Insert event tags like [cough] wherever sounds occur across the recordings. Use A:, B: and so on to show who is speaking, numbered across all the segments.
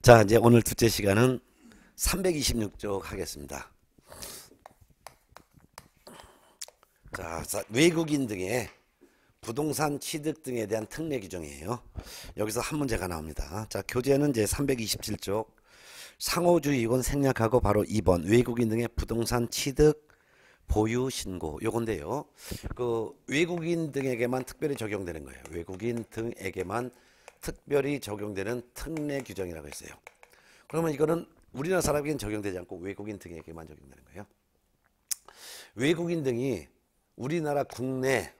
A: 자, 이제 오늘 둘째 시간은 326쪽 하겠습니다. 자, 외국인 등의 부동산 취득 등에 대한 특례 규정이에요. 여기서 한 문제가 나옵니다. 자, 교재는 이제 327쪽 상호주의 이건 생략하고 바로 2번 외국인 등의 부동산 취득 보유 신고 요건데요. 그 외국인 등에게만 특별히 적용되는 거예요. 외국인 등에게만 특별히 적용되는 특례 규정이라고 했어요. 그러면 이거는 우리나라 사람에게는 적용되지 않고 외국인 등에게만 적용되는 거예요. 외국인 등이 우리나라 국내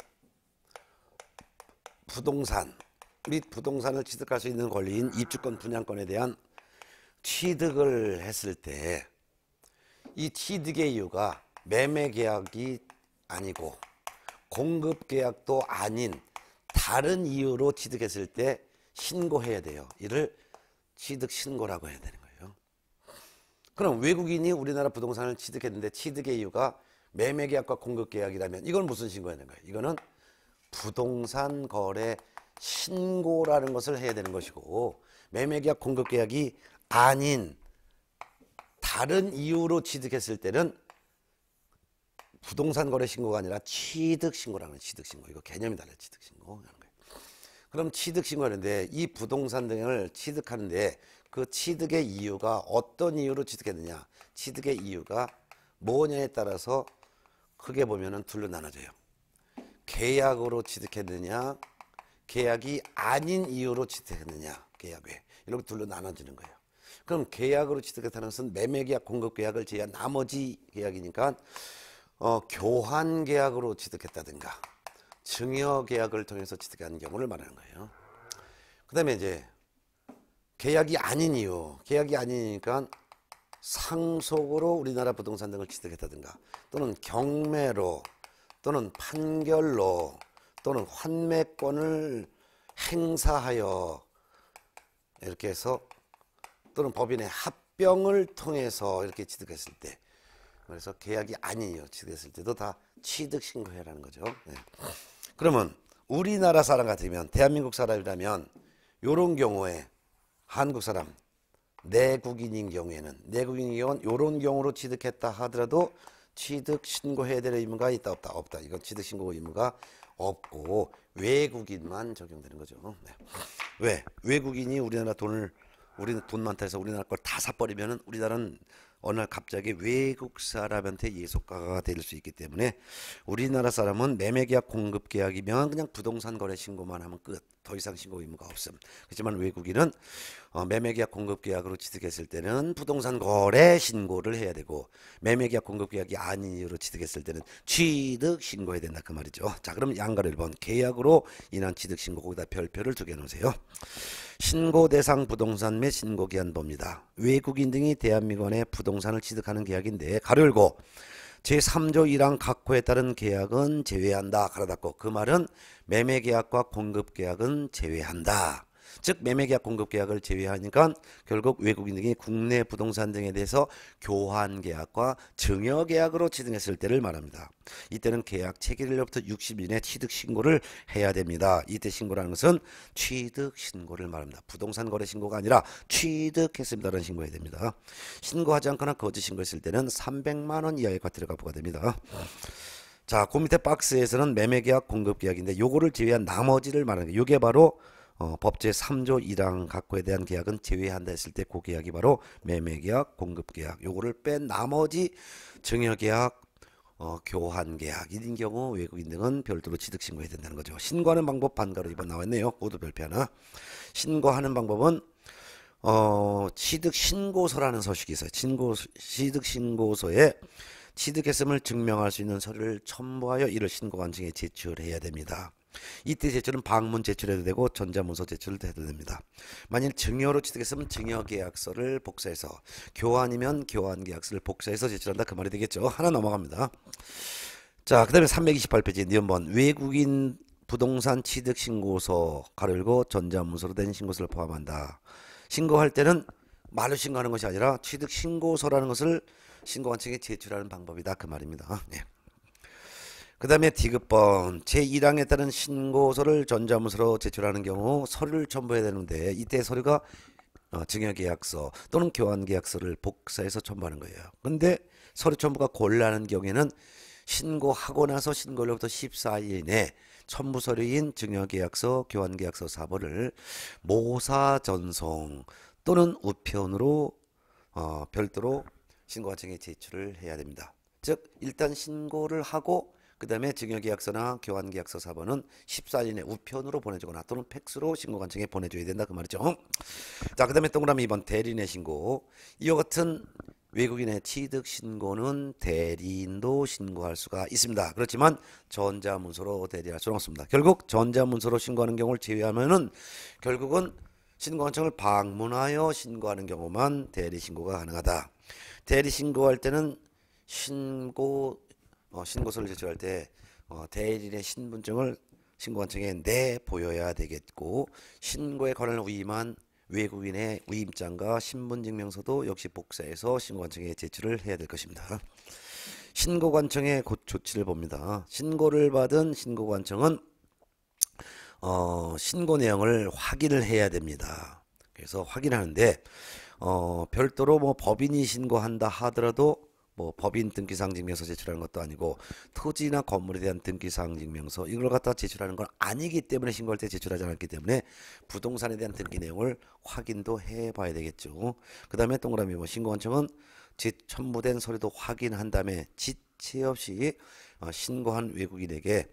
A: 부동산 및 부동산을 취득할 수 있는 권리인 입주권 분양권에 대한 취득을 했을 때 이 취득의 이유가 매매 계약이 아니고 공급 계약도 아닌 다른 이유로 취득했을 때 신고해야 돼요. 이를 취득 신고라고 해야 되는 거예요. 그럼 외국인이 우리나라 부동산을 취득했는데 취득의 이유가 매매계약과 공급계약이라면 이건 무슨 신고해는 거예요? 이거는 부동산 거래 신고라는 것을 해야 되는 것이고 매매계약 공급계약이 아닌 다른 이유로 취득했을 때는 부동산 거래 신고가 아니라 취득 신고라는 취득 신고 이거 개념이 달라요 취득 신고 그럼 취득 신고하는데 이 부동산 등을 취득하는데 그 취득의 이유가 어떤 이유로 취득했느냐 취득의 이유가 뭐냐에 따라서 크게 보면은 둘로 나눠져요 계약으로 취득했느냐 계약이 아닌 이유로 취득했느냐 계약에 이렇게 둘로 나눠지는 거예요 그럼 계약으로 취득했다는 것은 매매계약 공급계약을 제외한 나머지 계약이니까 어, 교환계약으로 취득했다든가 증여 계약을 통해서 취득한 경우를 말하는 거예요. 그 다음에 이제 계약이 아닌 이유, 계약이 아니니까 상속으로 우리나라 부동산 등을 취득했다든가 또는 경매로 또는 판결로 또는 환매권을 행사하여 이렇게 해서 또는 법인의 합병을 통해서 이렇게 취득했을 때 그래서 계약이 아니에요 취득했을 때도 다 취득 신고해라는 거죠. 네. 그러면 우리나라 사람 같으면 대한민국 사람이라면 요런 경우에 한국 사람 내국인인 경우에는 내국인인 경우는 요런 경우로 취득했다 하더라도 취득 신고해야 될 의무가 있다 없다 없다 이건 취득 신고 의무가 없고 외국인만 적용되는 거죠 네. 왜 외국인이 우리나라 돈을 우리 돈 많다 해서 우리나라 걸 다 사버리면은 우리나라는 어느 날 갑자기 외국 사람한테 예속가가 될 수 있기 때문에 우리나라 사람은 매매계약 공급계약이면 그냥 부동산 거래 신고만 하면 끝. 더 이상 신고 의무가 없음. 그렇지만 외국인은 어, 매매계약 공급계약으로 취득했을 때는 부동산 거래 신고를 해야 되고 매매계약 공급계약이 아닌 이유로 취득했을 때는 취득 신고해야 된다 그 말이죠. 자 그럼 양가를 1번 계약으로 인한 취득 신고 거기다 별표를 두 개 놓으세요. 신고 대상 부동산 및 신고 기한 봅니다 외국인 등이 대한민국 내 부동산을 취득하는 계약인데 가로 열고 제3조 1항 각호에 따른 계약은 제외한다. 그러다고 그 말은 매매 계약과 공급 계약은 제외한다. 즉 매매계약 공급계약을 제외하니까 결국 외국인 들이 국내 부동산 등에 대해서 교환계약과 증여계약으로 취득했을 때를 말합니다. 이때는 계약 체결일로부터 60일에 취득 신고를 해야 됩니다. 이때 신고라는 것은 취득 신고를 말합니다. 부동산 거래 신고가 아니라 취득했습니다라는 신고해야 됩니다. 신고하지 않거나 거짓 신고했을 때는 300만 원 이하의 과태료가 부과됩니다. 자, 그 밑에 박스에서는 매매계약, 공급계약인데 요거를 제외한 나머지를 말하는 게 요게 바로 어, 법제 3조 1항 각고에 대한 계약은 제외한다 했을 때 그 계약이 바로 매매계약, 공급계약 요거를 뺀 나머지 증여계약, 어, 교환계약인 경우 외국인 등은 별도로 취득신고해야 된다는 거죠. 신고하는 방법 반가로 이번 나왔네요. 모도 별표 하나. 신고하는 방법은 어, 취득신고서라는 서식이 있어요. 신고, 취득신고서에 취득했음을 증명할 수 있는 서류를 첨부하여 이를 신고관청에 제출해야 됩니다. 이때 제출은 방문 제출해도 되고 전자문서 제출도 해도 됩니다. 만일 증여로 취득했으면 증여계약서를 복사해서 교환이면 교환계약서를 복사해서 제출한다 그 말이 되겠죠. 하나 넘어갑니다. 자, 그 다음에 328페이지 니언번 외국인 부동산 취득 신고서 가로 열고 전자문서로 된 신고서를 포함한다. 신고할 때는 말로 신고하는 것이 아니라 취득 신고서라는 것을 신고관청에 제출하는 방법이다 그 말입니다. 네. 그 다음에 디귿번 제1항에 따른 신고서를 전자문서로 제출하는 경우 서류를 첨부해야 되는데 이때 서류가 어, 증여계약서 또는 교환계약서를 복사해서 첨부하는 거예요. 근데 서류 첨부가 곤란한 경우에는 신고하고 나서 신고로부터 일 14일 내 첨부 서류인 증여계약서, 교환계약서 사본을 모사 전송 또는 우편으로 어, 별도로 신고과정에 제출을 해야 됩니다. 즉 일단 신고를 하고 그 다음에 증여계약서나 교환계약서 사본은 14일 내 우편으로 보내주거나 또는 팩스로 신고관청에 보내줘야 된다 그 말이죠. 자그 다음에 동그라미 2번 대리인의 신고 이와 같은 외국인의 취득 신고는 대리인도 신고할 수가 있습니다. 그렇지만 전자문서로 대리할 수는 없습니다. 결국 전자문서로 신고하는 경우를 제외하면은 결국은 신고관청을 방문하여 신고하는 경우만 대리 신고가 가능하다. 대리 신고할 때는 신고 어, 신고서를 제출할 때 어, 대리인의 신분증을 신고관 청에 내보여야 되겠고 신고에 관한 위임한 외국인의 위임장과 신분증명서도 역시 복사해서 신고관청에 제출을 해야 될 것입니다. 신고관청의 조치를 봅니다. 신고를 받은 신고관청은 어, 신고 내용을 확인을 해야 됩니다. 그래서 확인하는데 어, 별도로 뭐 법인이 신고한다 하더라도 뭐 법인 등기상 증명서 제출하는 것도 아니고 토지나 건물에 대한 등기상 증명서 이걸 갖다 제출하는 건 아니기 때문에 신고할 때 제출하지 않았기 때문에 부동산에 대한 등기 내용을 확인도 해봐야 되겠죠. 그 다음에 동그라미 뭐 신고한청은 집 첨부된 서류도 확인한 다음에 지체 없이 어 신고한 외국인에게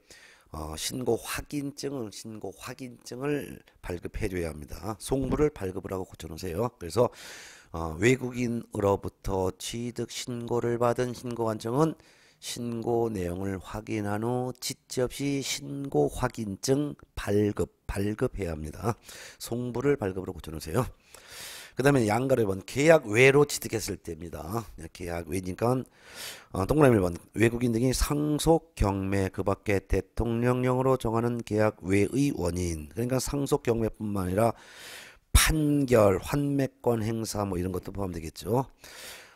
A: 어, 신고 확인증을 신고 확인증을 발급해줘야 합니다. 송부를 발급을 하고 고쳐놓으세요. 그래서 어, 외국인으로부터 취득 신고를 받은 신고 관청은 신고 내용을 확인한 후 지체 없이 신고 확인증 발급 발급해야 합니다. 송부를 발급으로 고쳐놓으세요. 그 다음에 양가로 1번 계약 외로 취득했을 때입니다. 네, 계약 외니까 어, 동그라미 1번 외국인 등이 상속 경매 그 밖에 대통령령으로 정하는 계약 외의 원인 그러니까 상속 경매뿐만 아니라 판결, 환매권 행사 뭐 이런 것도 포함되겠죠.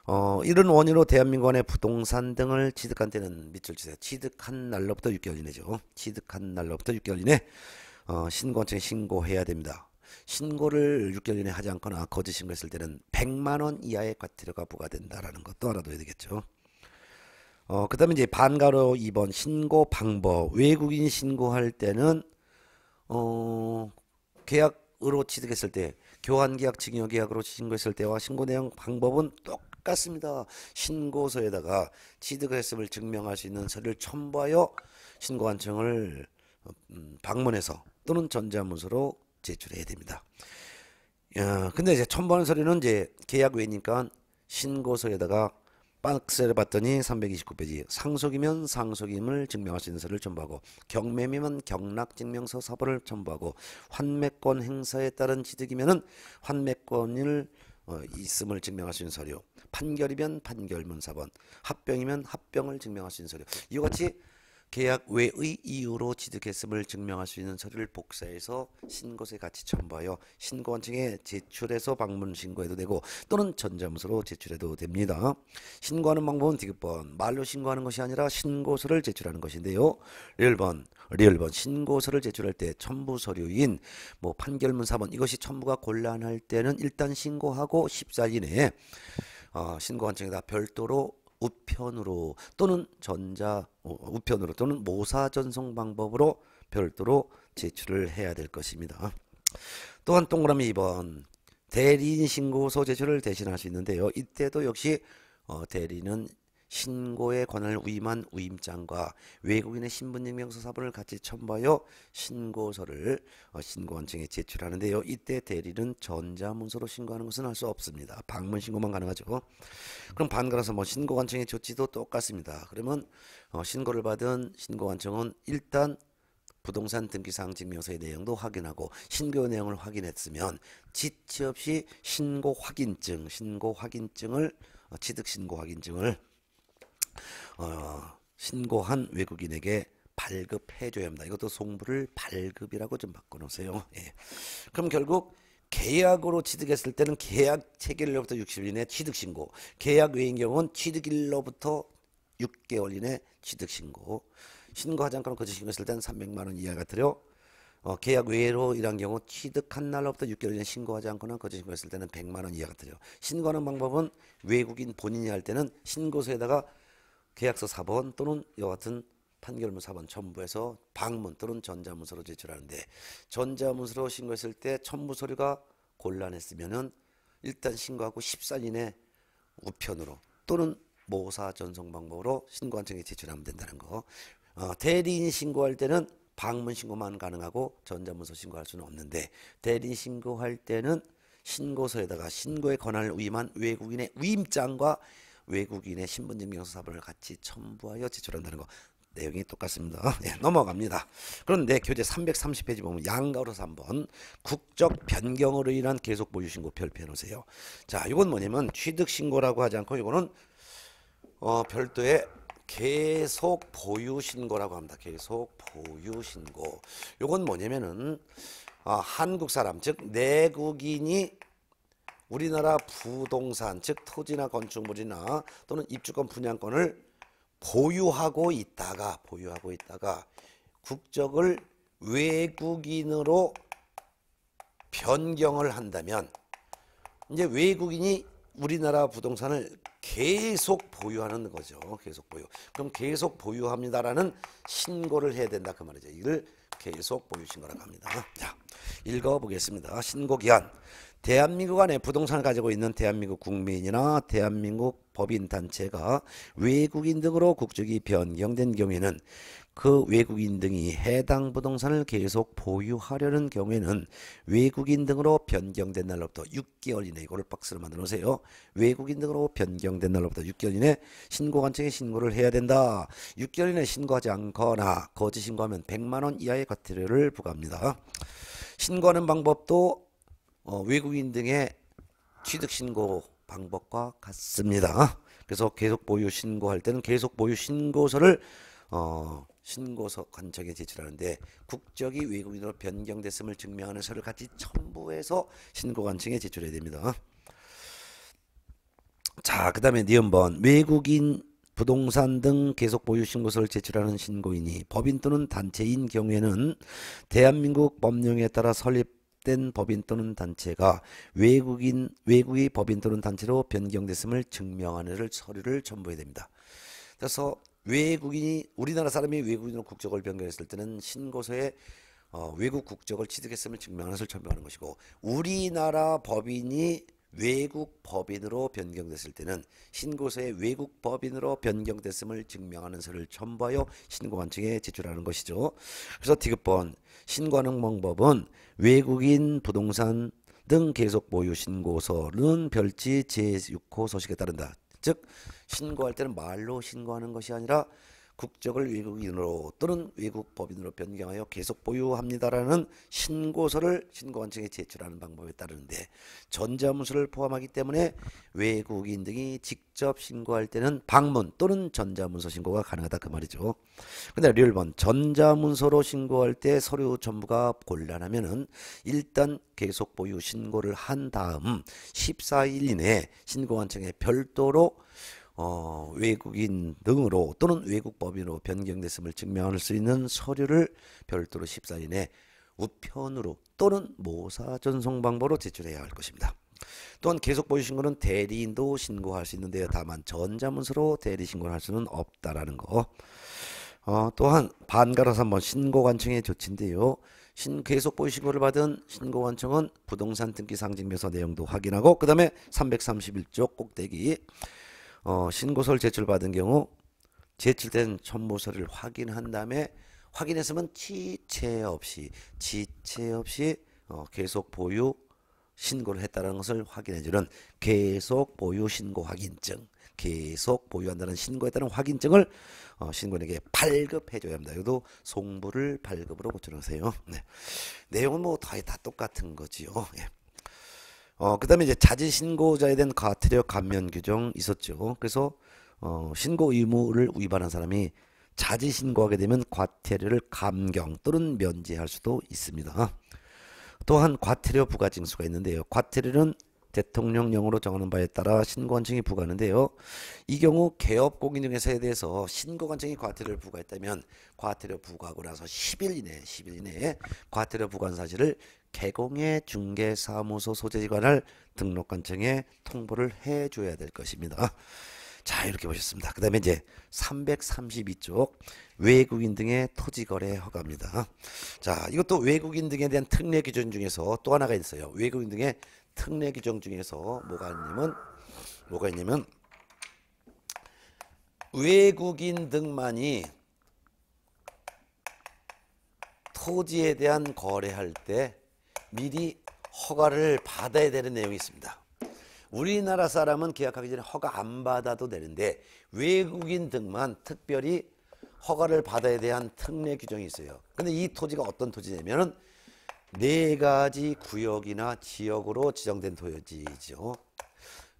A: 어, 이런 원인으로 대한민국 안 부동산 등을 취득한 때는 밑줄 치세요. 취득한 날로부터 6개월 이내죠. 취득한 날로부터 6개월 이내 어, 신고청에 신고해야 됩니다. 신고를 6개월 이내 하지 않거나 거짓 신고했을 때는 100만 원 이하의 과태료가 부과된다라는 것도 알아둬야 되겠죠. 어, 그다음에 이제 반가로 2번 신고 방법. 외국인 신고할 때는 어, 계약 으로 취득했을 때 교환계약, 증여계약으로 신고했을 때와 신고 내용 방법은 똑같습니다. 신고서에다가 취득 했음을 증명할 수 있는 서류를 첨부하여 신고한청을 어, 음, 방문해서 또는 전자문서로 제출해야 됩니다. 어, 근데 이제 첨부하는 서류는 이제 계약 외니까 신고서에다가 박스를 봤더니 329페이지 상속이면 상속임을 증명할 수 있는 서를 첨부하고 경매면 경락증명서 서버를 첨부하고 환매권 행사에 따른 취득이면은 환매권을 어, 있음을 증명할 수 있는 서류 판결이면 판결문 사본 합병이면 합병을 증명할 수 있는 서류 이와 같이 계약 외의 이유로 취득했음을 증명할 수 있는 서류를 복사해서 신고서에 같이 첨부하여 신고원 청에 제출해서 방문 신고해도 되고 또는 전자문서로 제출해도 됩니다. 신고하는 방법은 디귿번 말로 신고하는 것이 아니라 신고서를 제출하는 것인데요. 리번 리얼번 신고서를 제출할 때 첨부 서류인 뭐 판결문 사본 이것이 첨부가 곤란할 때는 일단 신고하고 14일 이내에 어, 신고한 층에다 별도로 우편으로 또는 전자 어, 우편으로 또는 모사 전송 방법으로 별도로 제출을 해야 될 것입니다. 또한 동그라미 2번 대리인 신고서 제출을 대신할 수 있는데요. 이때도 역시 어, 대리는 신고의 권한을 위임한 위임장과 외국인의 신분증명서 사본을 같이 첨부하여 신고서를 어, 신고원청에 제출하는데요. 이때 대리는 전자문서로 신고하는 것은 할 수 없습니다. 방문 신고만 가능하죠. 그럼 반가라서 뭐 신고관청의 조치도 똑같습니다. 그러면 어, 신고를 받은 신고관청은 일단 부동산 등기사항 증명서의 내용도 확인하고 신고 내용을 확인했으면 지체 없이 신고 확인증, 신고 확인증을 어, 취득 신고 확인증을 어, 신고한 외국인에게 발급해줘야 합니다. 이것도 송부를 발급이라고 좀 바꿔놓으세요. 예. 그럼 결국 계약으로 취득했을 때는 계약 체결일로부터 60일 이내 취득 신고, 계약 외인 경우는 취득일로부터 6개월 이내 취득 신고, 신고하지 않거나 거짓 신고했을 때는 300만 원 이하가 들여 어, 계약 외로 일한 경우 취득한 날로부터 6개월 이내 신고하지 않거나 거짓 신고했을 때는 100만 원 이하가 들요 신고하는 방법은 외국인 본인이 할 때는 신고서에다가 계약서 4번 또는 여하튼 판결문 4번 첨부해서 방문 또는 전자문서로 제출하는데 전자문서로 신고했을 때 첨부 서류가 곤란했으면은 일단 신고하고 14일 이내 우편으로 또는 모사 전송 방법으로 신고한청에 제출하면 된다는 거. 어, 대리인 신고할 때는 방문 신고만 가능하고 전자문서 신고할 수는 없는데 대리인 신고할 때는 신고서에다가 신고의 권한을 위임한 외국인의 위임장과 외국인의 신분증명서사본을 같이 첨부하여 제출한다는 거 내용이 똑같습니다. [laughs] 네, 넘어갑니다. 그런데 교재 330페이지 보면 양가로서 한번 국적 변경으로 인한 계속 보유신고 별표해 놓으세요. 자, 이건 뭐냐면 취득신고라고 하지 않고 이거는 어, 별도의 계속 보유신고라고 합니다. 계속 보유신고. 요건 뭐냐면은 어, 한국 사람 즉 내국인이 우리나라 부동산 즉 토지나 건축물이나 또는 입주권 분양권을 보유하고 있다가 보유하고 있다가 국적을 외국인으로 변경을 한다면 이제 외국인이 우리나라 부동산을 계속 보유하는 거죠. 계속 보유. 그럼 계속 보유합니다라는 신고를 해야 된다 그 말이죠. 이걸 계속 보여주신 거라고 합니다. 자, 읽어보겠습니다. 신고기한 대한민국 안에 부동산을 가지고 있는 대한민국 국민이나 대한민국 법인단체가 외국인 등으로 국적이 변경된 경우에는 그 외국인 등이 해당 부동산을 계속 보유하려는 경우에는 외국인 등으로 변경된 날로부터 6개월 이내 이거를 박스를 만들어 놓으세요. 외국인 등으로 변경된 날로부터 6개월 이내 신고관 청에 신고를 해야 된다. 6개월 이내 신고하지 않거나 거짓 신고하면 100만 원 이하의 과태료를 부과합니다. 신고하는 방법도 어, 외국인 등의 취득 신고 방법과 같습니다. 그래서 계속 보유 신고할 때는 계속 보유 신고서를 어, 신고서 관청에 제출하는데 국적이 외국인으로 변경됐음을 증명하는 서를 류 같이 첨부해서 신고 관청에 제출해야 됩니다. 자, 그다음에 니은번 외국인 부동산 등 계속 보유 신고서를 제출하는 신고인이 법인 또는 단체인 경우에는 대한민국 법령에 따라 설립된 법인 또는 단체가 외국인 외국의 법인 또는 단체로 변경됐음을 증명하는 서류를 첨부해야 됩니다. 그래서 외국인이 우리나라 사람이 외국인으로 국적을 변경했을 때는 신고서에 어, 외국 국적을 취득했음을 증명하는 것을 천명하는 것이고 우리나라 법인이 외국 법인으로 변경됐을 때는 신고서에 외국 법인으로 변경됐음을 증명하는 서를 첨부하여 신고관 측에 제출하는 것이죠. 그래서 디귿번 신고하는 방법은 외국인 부동산 등 계속 보유 신고서는 별지 제6호 소식에 따른다. 즉 신고할 때는 말로 신고하는 것이 아니라 국적을 외국인으로 또는 외국 법인으로 변경하여 계속 보유합니다라는 신고서를 신고한 청에 제출하는 방법에 따르는데 전자문서를 포함하기 때문에 외국인 등이 직접 신고할 때는 방문 또는 전자문서 신고가 가능하다 그 말이죠. 근데 1번 전자문서로 신고할 때 서류 전부가 곤란하면은 일단 계속 보유 신고를 한 다음 14일 이내에 신고한 청에 별도로 어, 외국인 등으로 또는 외국 법인으로 변경됐음을 증명할 수 있는 서류를 별도로 1 4인에 우편으로 또는 모사 전송 방법으로 제출해야 할 것입니다. 또한 계속 보여신 것은 대리인도 신고할 수 있는데요. 다만 전자문서로 대리 신고를 할 수는 없다라는 거. 어, 또한 반갈아서 한번 신고관청의 조치인데요. 신, 계속 보이신고를 받은 신고관청은 부동산 등기 상징묘사 내용도 확인하고 그 다음에 331조 꼭대기 어, 신고서를 제출받은 경우 제출된 첨부서를 확인한 다음에 확인했으면 지체 없이 지체 없이 어, 계속 보유 신고를 했다는 것을 확인해주는 계속 보유 신고 확인증 계속 보유한다는 신고에 따른 확인증을 어, 신고인에게 발급해줘야 합니다. 이것도 송부를 발급으로 고쳐놓으세요. 네. 내용은 뭐 거의 다 똑같은 거지요. 예. 어, 그 다음에 이제 자진 신고자에 대한 과태료 감면 규정 있었죠. 그래서, 어, 신고 의무를 위반한 사람이 자진 신고하게 되면 과태료를 감경 또는 면제할 수도 있습니다. 또한 과태료 부과 징수가 있는데요. 과태료는 대통령령으로 정하는 바에 따라 신고관청이 부과하는데요. 이 경우 개업공인중개사에 대해서 신고관청이 과태료를 부과했다면 과태료 부과하고 나서 10일 이내, 10일 이내에 과태료 부과한 사실을 개공의 중개사무소 소재지관을 등록관청에 통보를 해줘야 될 것입니다. 자 이렇게 보셨습니다. 그 다음에 이제 332쪽 외국인 등의 토지거래 허가입니다. 자 이것도 외국인 등에 대한 특례 기준 중에서 또 하나가 있어요. 외국인 등의 특례 규정 중에서 뭐가 있냐면 뭐가 있냐면 외국인 등만이 토지에 대한 거래할 때 미리 허가를 받아야 되는 내용이 있습니다. 우리나라 사람은 계약하기 전에 허가 안 받아도 되는데 외국인 등만 특별히 허가를 받아야 대한 특례 규정이 있어요. 근데 이 토지가 어떤 토지냐면네 가지 구역이나 지역으로 지정된 토지죠.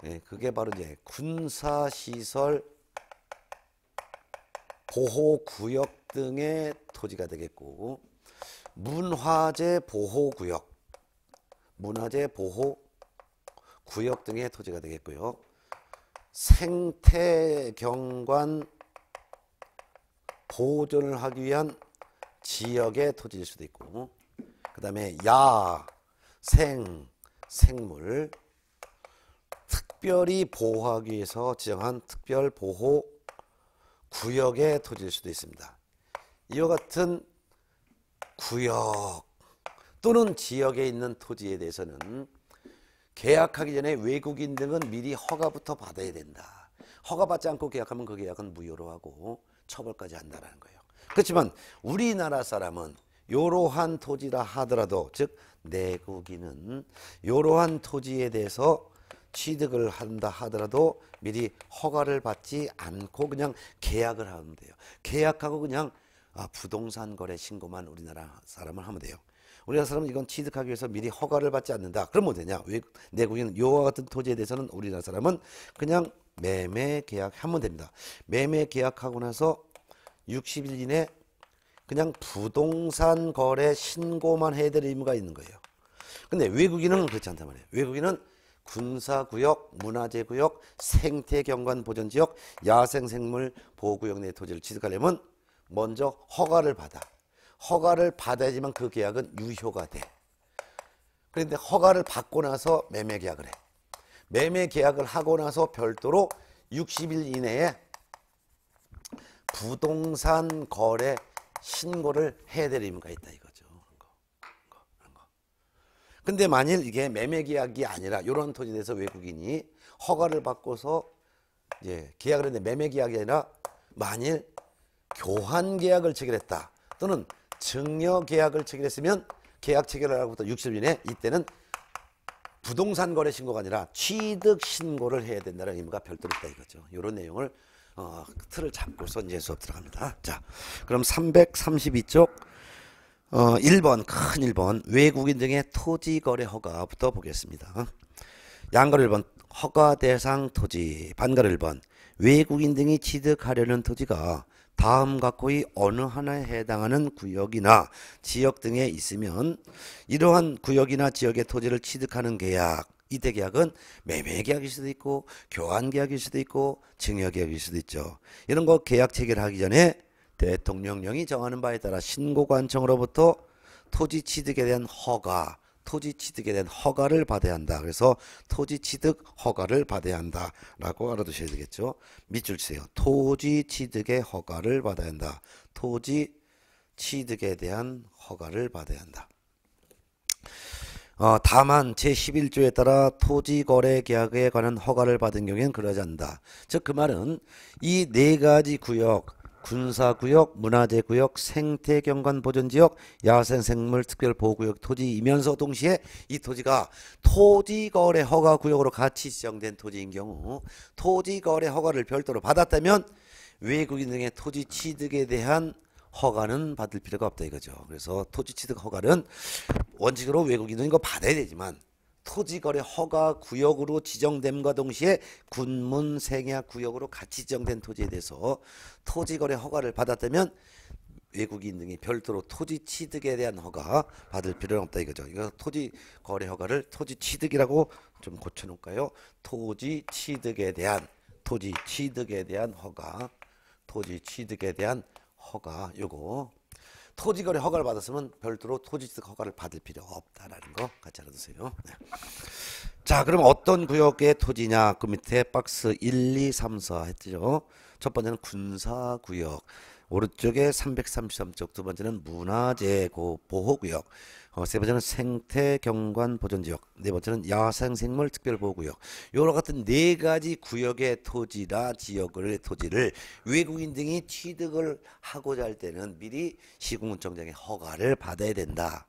A: 네, 그게 바로 이제 군사시설 보호구역 등의 토지가 되겠고 문화재 보호구역 문화재 보호 구역 등의 토지가 되겠고요. 생태경관 보존을 하기 위한 지역의 토지일 수도 있고 그 다음에 야, 생, 생물 특별히 보호하기 위해서 지정한 특별 보호 구역의 토지일 수도 있습니다. 이와 같은 구역 또는 지역에 있는 토지에 대해서는 계약하기 전에 외국인 등은 미리 허가부터 받아야 된다. 허가받지 않고 계약하면 그 계약은 무효로 하고 처벌까지 한다라는 거예요. 그렇지만 우리나라 사람은 이러한 토지라 하더라도 즉 내국인은 이러한 토지에 대해서 취득을 한다 하더라도 미리 허가를 받지 않고 그냥 계약을 하면 돼요. 계약하고 그냥 아, 부동산 거래 신고만 우리나라 사람을 하면 돼요. 우리나라사람은 이건 취득하기 위해서 미리 허가를 받지 않는다. 그러면 뭐 되냐? 왜 내국인 요와 같은 토지에 대해서는 우리나라 사람은 그냥 매매 계약하면 됩니다. 매매 계약하고 나서 60일 이내 그냥 부동산 거래 신고만 해야 될 의무가 있는 거예요. 근데 외국인은 그렇지 않단 말이에요. 외국인은 군사구역, 문화재구역, 생태경관보전지역, 야생생물 보호구역 내 토지를 취득하려면 먼저 허가를 받아. 허가를 받아야지만 그 계약은 유효가 돼. 그런데 허가를 받고 나서 매매 계약을 해. 매매 계약을 하고 나서 별도로 60일 이내에 부동산 거래 신고를 해야 될 의무가 있다 이거죠. 그런 데 만일 이게 매매 계약이 아니라 이런 토지에 대해서 외국인이 허가를 받고서 예, 계약을 했는데 매매 계약이 아니라 만일 교환 계약을 체결했다 또는 증여 계약을 체결했으면 계약 체결을 하고부터 60년에 이때는 부동산 거래 신고가 아니라 취득 신고를 해야 된다는 의무가 별도로 있다 이거죠. 이런 내용을 어, 틀을 잡고서 이제 수업 들어갑니다. 자, 그럼 332쪽 어, 1번 큰 1번 외국인 등의 토지 거래 허가부터 보겠습니다. 양가로 1번 허가 대상 토지 반가로 1번 외국인 등이 취득하려는 토지가 다음 각호의 어느 하나에 해당하는 구역이나 지역 등에 있으면 이러한 구역이나 지역의 토지를 취득하는 계약 이대 계약은 매매 계약일 수도 있고 교환 계약일 수도 있고 증여 계약일 수도 있죠. 이런 거 계약 체결하기 전에 대통령령이 정하는 바에 따라 신고관청으로부터 토지 취득에 대한 허가 토지 취득에 대한 허가를 받아야 한다. 그래서 토지 취득 허가를 받아야 한다라고 알아두셔야 되겠죠. 밑줄 치세요. 토지 취득의 허가를 받아야 한다. 토지 취득에 대한 허가를 받아야 한다. 어, 다만 제11조에 따라 토지거래계약에 관한 허가를 받은 경우에는 그러지 않는다. 즉 그 말은 이 네 가지 구역 군사구역, 문화재구역, 생태경관보존지역, 야생생물특별보호구역 토지이면서 동시에 이 토지가 토지거래 허가구역으로 같이 지정된 토지인 경우 토지거래 허가를 별도로 받았다면 외국인 등의 토지 취득에 대한 허가는 받을 필요가 없다 이거죠. 그래서 토지 취득 허가는 원칙으로 외국인은 이거 받아야 되지만 토지거래 허가 구역으로 지정됨과 동시에 군문 생야 구역으로 같이 지정된 토지에 대해서 토지거래 허가를 받았다면 외국인 등이 별도로 토지 취득에 대한 허가 받을 필요는 없다 이거죠. 이거 토지 거래 허가를 토지 취득이라고 좀 고쳐놓을까요? 토지 취득에 대한 토지 취득에 대한 허가 토지 취득에 대한 허가 요거 토지거래 허가를 받았으면 별도로 토지취득 허가를 받을 필요 없다라는 거 같이 알아두세요. 네. 자, 그럼 어떤 구역의 토지냐? 그 밑에 박스 1, 2, 3, 4 했죠. 첫 번째는 군사구역. 오른쪽에 333쪽, 두 번째는 문화재고 보호구역, 어, 세 번째는 생태경관 보존지역, 네 번째는 야생생물 특별보호구역. 요런 같은 네 가지 구역의 토지나 지역을 토지를 외국인 등이 취득을 하고자 할 때는 미리 시공청장의 허가를 받아야 된다.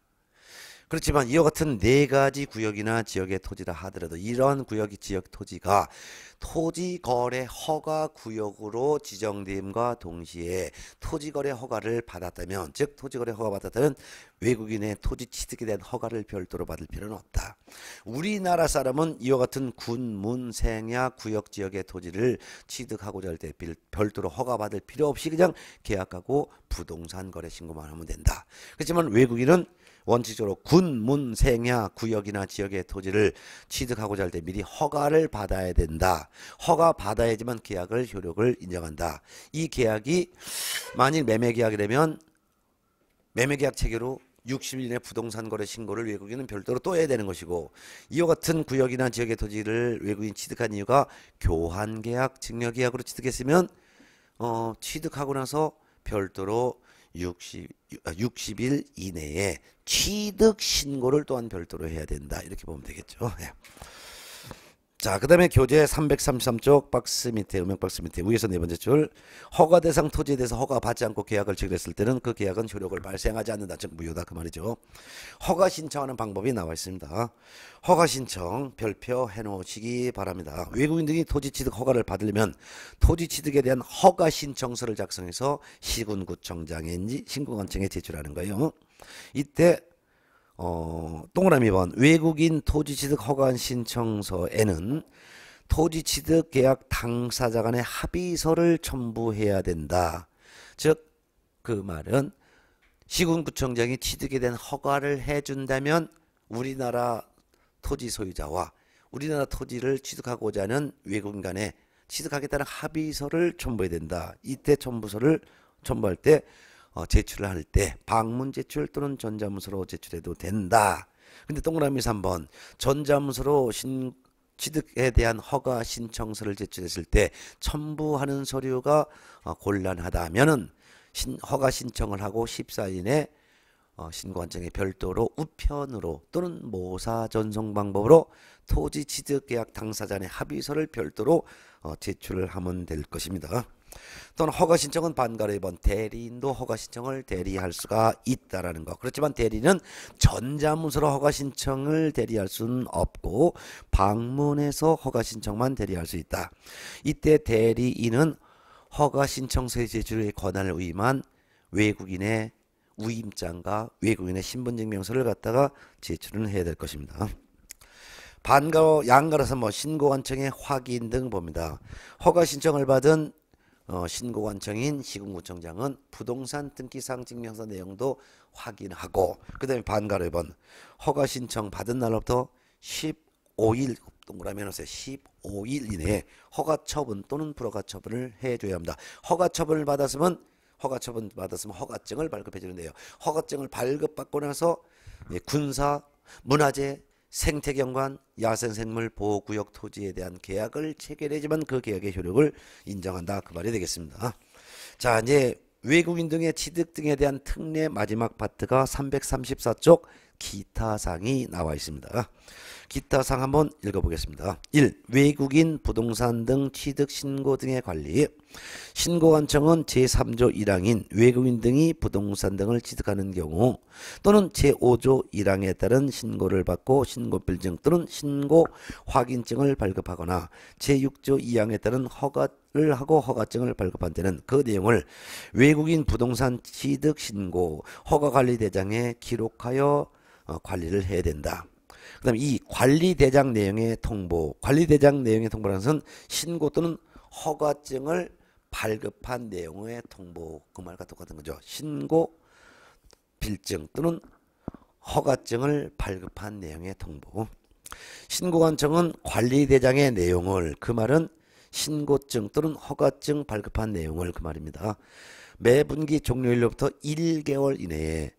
A: 그렇지만 이와 같은 네 가지 구역이나 지역의 토지라 하더라도 이러한 구역이 지역 토지가 토지 거래 허가 구역으로 지정됨과 동시에 토지 거래 허가를 받았다면 즉 토지 거래 허가 받았다면 외국인의 토지 취득에 대한 허가를 별도로 받을 필요는 없다. 우리나라 사람은 이와 같은 군문 생야 구역 지역의 토지를 취득하고자 할 때 별도로 허가 받을 필요 없이 그냥 계약하고 부동산 거래 신고만 하면 된다. 그렇지만 외국인은 원칙적으로 군, 문, 생야, 구역이나 지역의 토지를 취득하고자 할 때 미리 허가를 받아야 된다. 허가 받아야지만 계약을 효력을 인정한다. 이 계약이 만일 매매 계약이 되면 매매 계약 체계로 60일내 부동산 거래 신고를 외국인은 별도로 또 해야 되는 것이고 이와 같은 구역이나 지역의 토지를 외국인 취득한 이유가 교환 계약, 증여 계약으로 취득했으면 어, 취득하고 나서 별도로 60, 60일 아, 이내에 취득 신고를 또한 별도로 해야 된다. 이렇게 보면 되겠죠. 예. 자, 그 다음에 교재 333쪽 박스 밑에, 음영 박스 밑에 위에서 네 번째 줄 허가 대상 토지에 대해서 허가 받지 않고 계약을 체결했을 때는 그 계약은 효력을 발생하지 않는다. 즉 무효다 그 말이죠. 허가 신청하는 방법이 나와 있습니다. 허가 신청 별표 해놓으시기 바랍니다. 외국인 등이 토지 취득 허가를 받으려면 토지 취득에 대한 허가 신청서를 작성해서 시군구청장인지 신공관청에 제출하는 거예요. 이때 어, 동그라미 번 외국인 토지취득 허가 신청서에는 토지취득 계약 당사자 간의 합의서를 첨부해야 된다. 즉 그 말은 시군구청장이 취득에 대한 허가를 해준다면 우리나라 토지 소유자와 우리나라 토지를 취득하고자 하는 외국인 간에 취득하겠다는 합의서를 첨부해야 된다. 이때 첨부서를 첨부할 때 어, 제출을 할 때 방문 제출 또는 전자문서로 제출해도 된다. 근데 동그라미 3번 전자문서로 신 취득에 대한 허가 신청서를 제출했을 때 첨부하는 서류가 어, 곤란하다면은 신, 허가 신청을 하고 1 4인에 어, 신관청에 별도로 우편으로 또는 모사 전송 방법으로 토지 취득 계약 당사자의 합의서를 별도로 어, 제출을 하면 될 것입니다. 또는 허가 신청은 반가로 2번 대리인도 허가 신청을 대리할 수가 있다라는 거. 그렇지만 대리는 전자문서로 허가 신청을 대리할 수는 없고 방문해서 허가 신청만 대리할 수 있다. 이때 대리인은 허가 신청서 제출의 권한을 위임한 외국인의 위임장과 외국인의 신분증명서를 갖다가 제출을 해야 될 것입니다. 반가로 양가로서 뭐 신고관청의 확인 등 봅니다. 허가 신청을 받은 어, 신고관청인 시군구청장은 부동산 등기상 증명서 내용도 확인하고 그다음에 반가로 1번 허가 신청 받은 날로부터 15일 동그라미 해놓으세요. 15일 이내에 허가 처분 또는 불허가 처분을 해줘야 합니다. 허가 처분을 받았으면 허가 처분 받았으면 허가증을 발급해 주는데요. 허가증을 발급받고 나서 예, 군사 문화재 생태경관 야생생물 보호구역 토지에 대한 계약을 체결해지만그 계약의 효력을 인정한다 그 말이 되겠습니다. 자 이제 외국인 등의 취득 등에 대한 특례 마지막 파트가 334쪽 기타상이 나와 있습니다. 기타상 한번 읽어보겠습니다. 1. 외국인 부동산 등 취득 신고 등의 관리 신고관청은 제3조 1항인 외국인 등이 부동산 등을 취득하는 경우 또는 제5조 1항에 따른 신고를 받고 신고필증 또는 신고 확인증을 발급하거나 제6조 2항에 따른 허가 를 하고 허가증을 발급한 때는 그 내용을 외국인 부동산 취득 신고 허가관리대장에 기록하여 어, 관리를 해야 된다. 그 다음에 이 관리대장 내용의 통보. 관리대장 내용의 통보라는 것은 신고 또는 허가증을 발급한 내용의 통보. 그 말과 똑같은 거죠. 신고, 빌증 또는 허가증을 발급한 내용의 통보. 신고관청은 관리대장의 내용을 그 말은 신고증 또는 허가증 발급한 내용을 그 말입니다. 매 분기 종료일로부터 1개월 이내에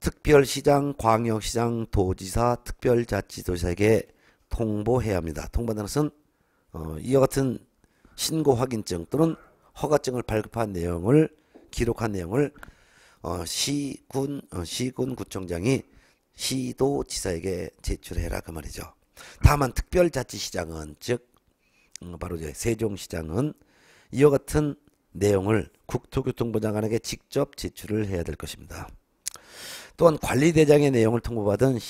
A: 특별시장, 광역시장, 도지사, 특별자치도시에게 통보해야 합니다. 통보하는 것은 어, 이와 같은 신고 확인증 또는 허가증을 발급한 내용을 기록한 내용을 어, 시군 어, 시군 구청장이 시도지사에게 제출해라 그 말이죠. 다만 특별자치시장은 즉 음, 바로 이제 세종시장은 이와 같은 내용을 국토교통부 장관에게 직접 제출을 해야 될 것입니다. 또한 관리대장의 내용을 통보받은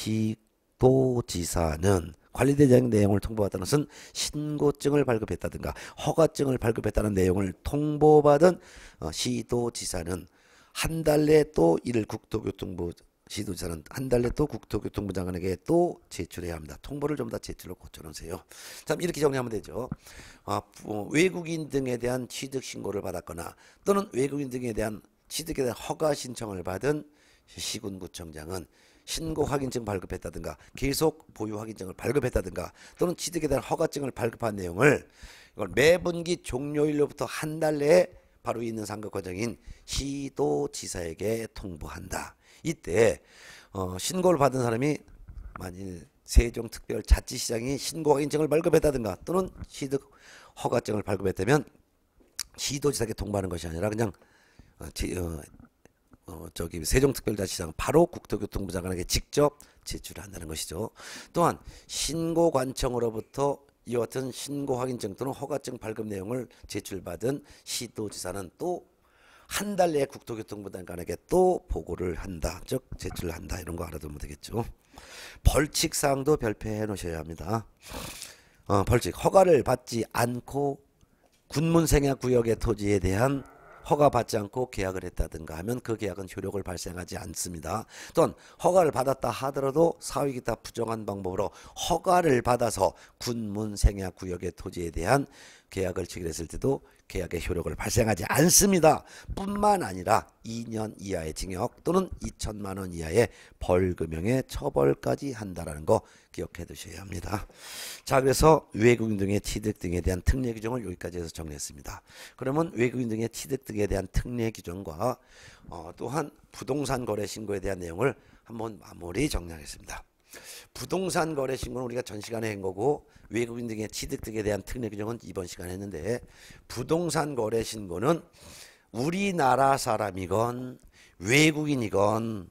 A: 시도지사는 관리대장 의 내용을 통보받은 것은 신고증을 발급했다든가 허가증을 발급했다는 내용을 통보받은 어, 시도지사는 한 달내에또 이를 국토교통부 시도지사는 한 달내에또 국토교통부 장관에게 또 제출해야 합니다. 통보를 좀 더 제출로 고쳐놓으세요. 참 이렇게 정리하면 되죠. 아, 어, 외국인 등에 대한 취득 신고를 받았거나 또는 외국인 등에 대한 취득에 대한 허가 신청을 받은 시군구청장은 신고 확인증 발급했다든가 계속 보유 확인증을 발급했다든가 또는 취득에 대한 허가증을 발급한 내용을 이걸 매 분기 종료일로부터 한 달 내에 바로 있는 상급과장인 시도지사에게 통보한다. 이때 어, 신고를 받은 사람이 만일 세종특별자치시장이 신고 확인증을 발급했다든가 또는 시득 허가증을 발급했다면 시도지사에게 통보하는 것이 아니라 그냥 어, 지, 어, 어, 저기 세종특별자치장 바로 국토교통부 장관에게 직접 제출 한다는 것이죠. 또한 신고관청으로부터 이와 같은 신고 확인증 또는 허가증 발급 내용을 제출받은 시도지사는 또 한 달 내에 국토교통부 장관에게 또 보고를 한다. 즉제출 한다. 이런 거 알아두면 되겠죠. 벌칙 사항도 별표해 놓으셔야 합니다. 어, 벌칙 허가를 받지 않고 군문생야 구역의 토지에 대한 허가받지 않고 계약을 했다든가 하면 그 계약은 효력을 발생하지 않습니다. 또한 허가를 받았다 하더라도 사위기타 부정한 방법으로 허가를 받아서 군문 생야 구역의 토지에 대한 계약을 체결했을 때도 계약의 효력을 발생하지 않습니다. 뿐만 아니라 2년 이하의 징역 또는 2천만 원 이하의 벌금형의 처벌까지 한다라는 거 기억해 두셔야 합니다. 자, 그래서 외국인 등의 취득 등에 대한 특례 규정을 여기까지 해서 정리했습니다. 그러면 외국인 등의 취득 등에 대한 특례 규정과 어, 또한 부동산 거래 신고에 대한 내용을 한번 마무리 정리하겠습니다. 부동산 거래 신고는 우리가 전 시간에 한 거고 외국인 등의 취득 등에 대한 특례 규정은 이번 시간에 했는데 부동산 거래 신고는 우리나라 사람이건 외국인이건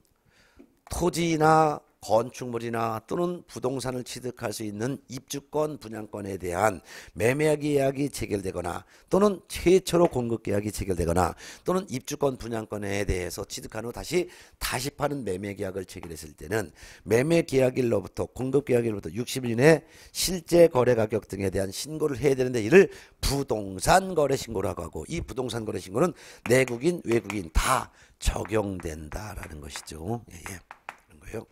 A: 토지나 건축물이나 또는 부동산을 취득할 수 있는 입주권 분양권에 대한 매매 계약이 체결되거나 또는 최초로 공급 계약이 체결되거나 또는 입주권 분양권에 대해서 취득한 후 다시 다시 파는 매매 계약을 체결했을 때는 매매 계약일로부터 공급 계약일로부터 60일 이내 실제 거래 가격 등에 대한 신고를 해야 되는데 이를 부동산 거래 신고라고 하고 이 부동산 거래 신고는 내국인 외국인 다 적용된다라는 것이죠. 예, 예. 거고요.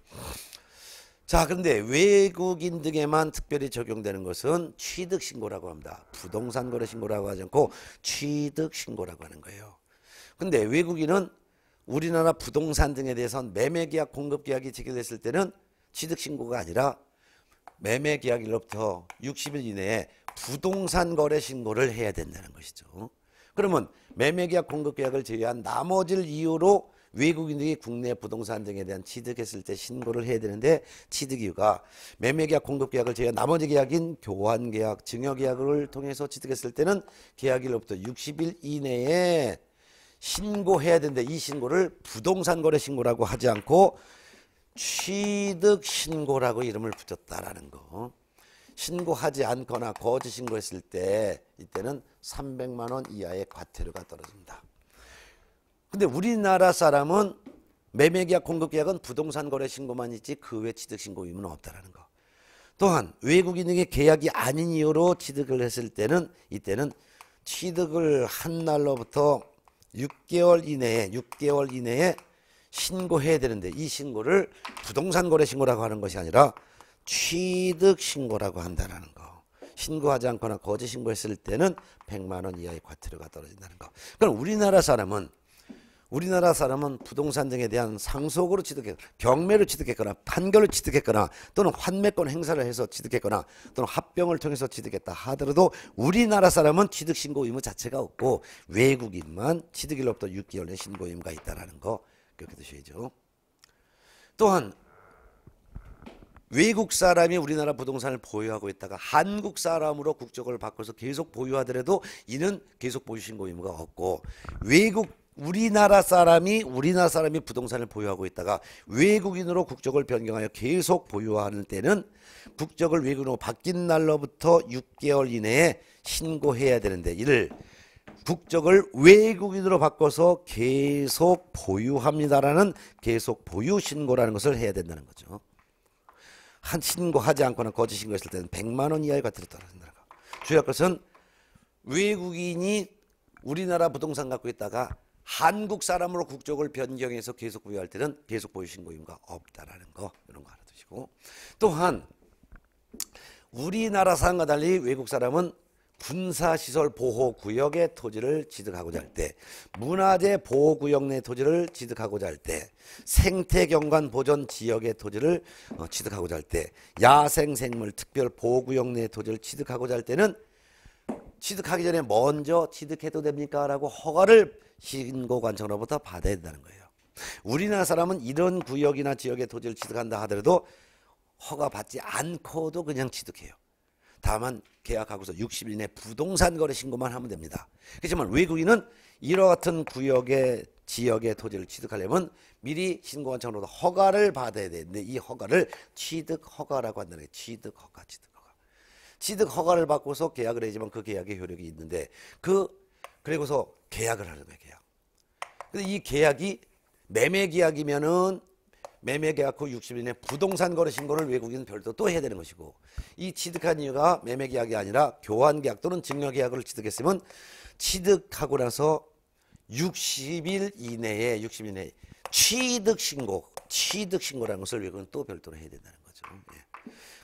A: 자, 그런데 외국인 등에만 특별히 적용되는 것은 취득 신고라고 합니다. 부동산 거래 신고라고 하지 않고 취득 신고라고 하는 거예요. 근데 외국인은 우리나라 부동산 등에 대해서는 매매 계약, 공급 계약이 체결됐을 때는 취득 신고가 아니라 매매 계약일로부터 60일 이내에 부동산 거래 신고를 해야 된다는 것이죠. 그러면 매매 계약, 공급 계약을 제외한 나머지를 이유로 외국인들이 국내 부동산 등에 대한 취득했을 때 신고를 해야 되는데 취득 이유가 매매계약, 공급계약을 제외한 나머지 계약인 교환계약, 증여계약을 통해서 취득했을 때는 계약일로부터 60일 이내에 신고해야 되는데 이 신고를 부동산 거래 신고라고 하지 않고 취득 신고라고 이름을 붙였다라는 거. 신고하지 않거나 거짓 신고했을 때 이때는 300만 원 이하의 과태료가 떨어진다. 근데 우리나라 사람은 매매계약 공급계약은 부동산 거래 신고만 있지 그 외 취득 신고 의무는 없다라는 거. 또한 외국인 등의 계약이 아닌 이유로 취득을 했을 때는 이때는 취득을 한 날로부터 6개월 이내에 6개월 이내에 신고해야 되는데 이 신고를 부동산 거래 신고라고 하는 것이 아니라 취득 신고라고 한다라는 거. 신고하지 않거나 거짓 신고했을 때는 100만 원 이하의 과태료가 떨어진다는 거. 그럼 우리나라 사람은 우리나라 사람은 부동산 등에 대한 상속으로 취득했거나 경매로 취득했거나 판결로 취득했거나 또는 환매권 행사를 해서 취득했거나 또는 합병을 통해서 취득했다 하더라도 우리나라 사람은 취득 신고 의무 자체가 없고 외국인만 취득일로부터 6개월 내 신고 의무가 있다라는 거 그렇게 드셔야죠. 또한 외국 사람이 우리나라 부동산을 보유하고 있다가 한국 사람으로 국적을 바꿔서 계속 보유하더라도 이는 계속 보유 신고 의무가 없고 외국 우리나라 사람이 우리나라 사람이 부동산을 보유하고 있다가 외국인으로 국적을 변경하여 계속 보유하는 때는 국적을 외국으로 바뀐 날로부터 6개월 이내에 신고해야 되는데 이를 국적을 외국인으로 바꿔서 계속 보유합니다라는 계속 보유 신고라는 것을 해야 된다는 거죠. 한 신고하지 않거나 거짓 신고했을 때는 100만 원 이하의 과태료 떨어진다는 거. 주의할 것은 외국인이 우리나라 부동산 갖고 있다가 한국 사람으로 국적을 변경해서 계속 보유할 때는 계속 보유신고 유가 없다라는 거 이런 거 알아두시고 또한 우리나라 사람과 달리 외국 사람은 군사시설 보호구역의 토지를 취득하고자할 때, 문화재 보호구역 내 토지를 취득하고자할 때, 생태경관 보존 지역의 토지를 어, 취득하고자할 때, 야생생물 특별 보호구역 내 토지를 취득하고자할 때는 취득하기 전에 먼저 취득해도 됩니까? 라고 허가를 신고관청으로부터 받아야 된다는 거예요. 우리나라 사람은 이런 구역이나 지역의 토지를 취득한다 하더라도 허가 받지 않고도 그냥 취득해요. 다만 계약하고서 60일 내 부동산 거래 신고만 하면 됩니다. 그렇지만 외국인은 이와 같은 구역의 지역의 토지를 취득하려면 미리 신고관청으로 허가를 받아야 되는데 이 허가를 취득허가라고 한다는 거예요. 취득허가, 취득 취득 허가를 받고서 계약을 해지만 그 계약의 효력이 있는데 그 그리고서 계약을 하는 거예요 계약. 근데 이 계약이 매매 계약이면은 매매 계약 후 60일에 부동산 거래 신고를 외국인 별도 또 해야 되는 것이고 이 취득한 이유가 매매 계약이 아니라 교환 계약 또는 증여 계약을 취득했으면 취득하고 나서 60일 이내에 60일 내 취득 신고 취득 신고라는 것을 외국은 또 별도로 해야 된다는 거죠. 예.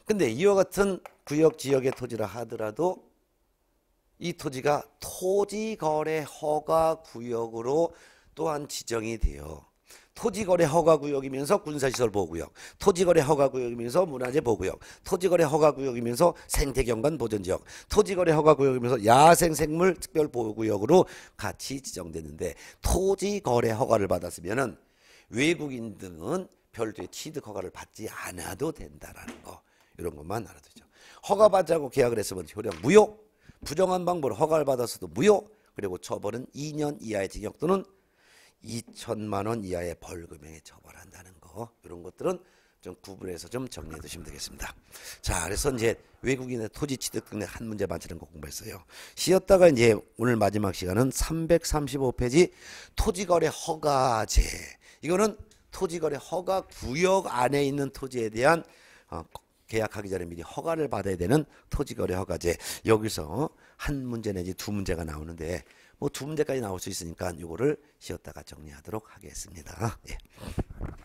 A: 근데 이와 같은 구역 지역의 토지라 하더라도 이 토지가 토지 거래 허가 구역으로 또한 지정이 돼요. 토지거래 허가구역이면서 군사시설 보호구역, 토지거래 허가구역이면서 문화재 보호구역, 토지거래 허가구역이면서 생태경관 보존지역, 토지거래 허가구역이면서 야생생물 특별보호구역으로 같이 지정됐는데 토지거래 허가를 받았으면 외국인 등은 별도의 취득 허가를 받지 않아도 된다라는 거. 이런 것만 알아두죠. 허가받자고 계약을 했으면 효력 무효. 부정한 방법으로 허가를 받았어도 무효. 그리고 처벌은 2년 이하의 징역 또는 2천만 원 이하의 벌금에 형 처벌한다는 거. 이런 것들은 좀 구분해서 좀 정리해 두시면 되겠습니다. 자, 그래서 이제 외국인의 토지 취득 등의 한 문제 만치는 거 공부했어요. 쉬었다가 이제 오늘 마지막 시간은 335페이지 토지거래 허가제. 이거는 토지거래 허가 구역 안에 있는 토지에 대한 어, 계약하기 전에 미리 허가를 받아야 되는 토지거래 허가제. 여기서 한 문제 내지 두 문제가 나오는데 뭐 두 문제까지 나올 수 있으니까 이거를 쉬었다가 정리하도록 하겠습니다. 예.